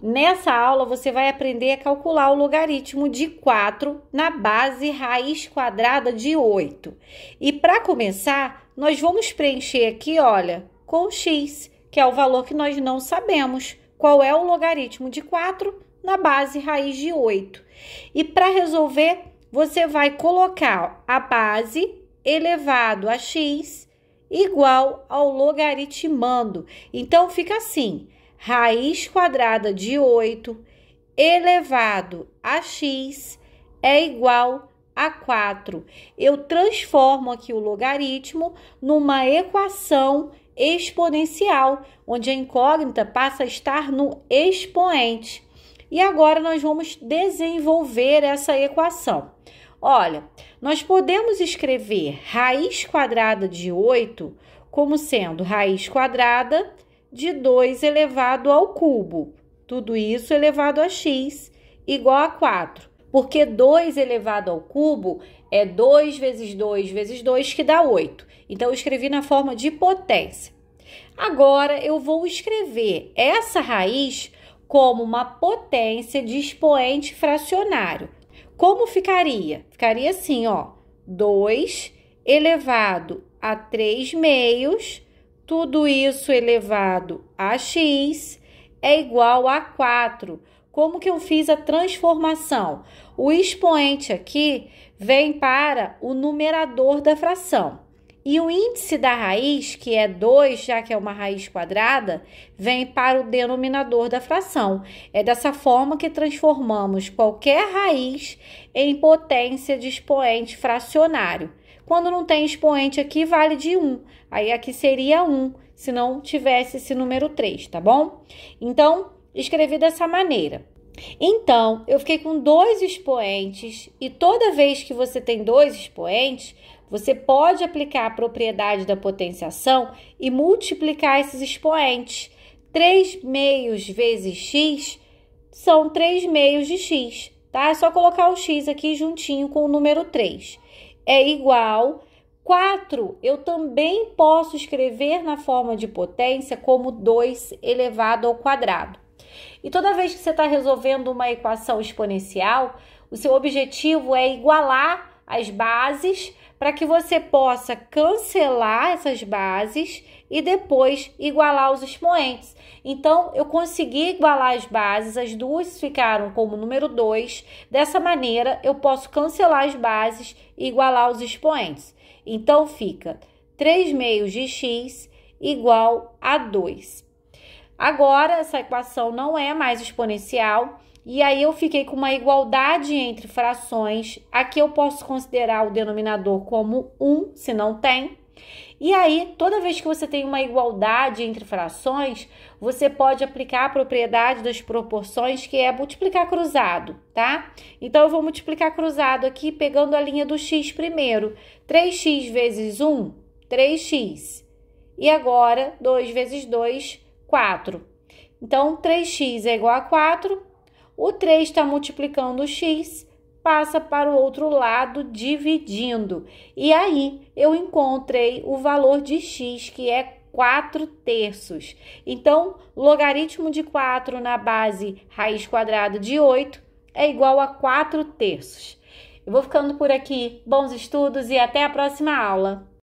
Nessa aula, você vai aprender a calcular o logaritmo de 4 na base raiz quadrada de 8. E para começar, nós vamos preencher aqui, olha, com x, que é o valor que nós não sabemos. Qual é o logaritmo de 4 na base raiz de 8? E para resolver, você vai colocar a base elevado a x igual ao logaritmando. Então, fica assim raiz quadrada de 8 elevado a x é igual a 4. Eu transformo aqui o logaritmo numa equação exponencial, onde a incógnita passa a estar no expoente. E agora nós vamos desenvolver essa equação. Olha, nós podemos escrever raiz quadrada de 8 como sendo raiz quadrada de 2 elevado ao cubo. Tudo isso elevado a x igual a 4. Porque 2 elevado ao cubo é 2 vezes 2 vezes 2 que dá 8. Então eu escrevi na forma de potência. Agora eu vou escrever essa raiz como uma potência de expoente fracionário. Como ficaria? Ficaria assim, ó: 2 elevado a 3 meios tudo isso elevado a x é igual a 4. Como que eu fiz a transformação? O expoente aqui vem para o numerador da fração. E o índice da raiz, que é 2, já que é uma raiz quadrada, vem para o denominador da fração. É dessa forma que transformamos qualquer raiz em potência de expoente fracionário. Quando não tem expoente aqui, vale de 1. Aí aqui seria 1, se não tivesse esse número 3, tá bom? Então, escrevi dessa maneira. Então, eu fiquei com dois expoentes e toda vez que você tem dois expoentes, você pode aplicar a propriedade da potenciação e multiplicar esses expoentes. 3 meios vezes x são 3 meios de x, tá? É só colocar o x aqui juntinho com o número 3 é igual 4. Eu também posso escrever na forma de potência como 2 elevado ao quadrado. E toda vez que você está resolvendo uma equação exponencial, o seu objetivo é igualar as bases para que você possa cancelar essas bases e depois igualar os expoentes. Então, eu consegui igualar as bases, as duas ficaram como número 2. Dessa maneira, eu posso cancelar as bases e igualar os expoentes. Então, fica 3 meios de x igual a 2. Agora, essa equação não é mais exponencial, e aí eu fiquei com uma igualdade entre frações. Aqui eu posso considerar o denominador como 1, se não tem. E aí, toda vez que você tem uma igualdade entre frações, você pode aplicar a propriedade das proporções, que é multiplicar cruzado, tá? Então, eu vou multiplicar cruzado aqui pegando a linha do x primeiro. 3x vezes 1, 3x. E agora, 2 vezes 2, 4. Então, 3x é igual a 4, o 3 está multiplicando o x, passa para o outro lado dividindo. E aí eu encontrei o valor de x, que é 4 terços. Então, logaritmo de 4 na base raiz quadrada de 8 é igual a 4 terços. Eu vou ficando por aqui. Bons estudos e até a próxima aula!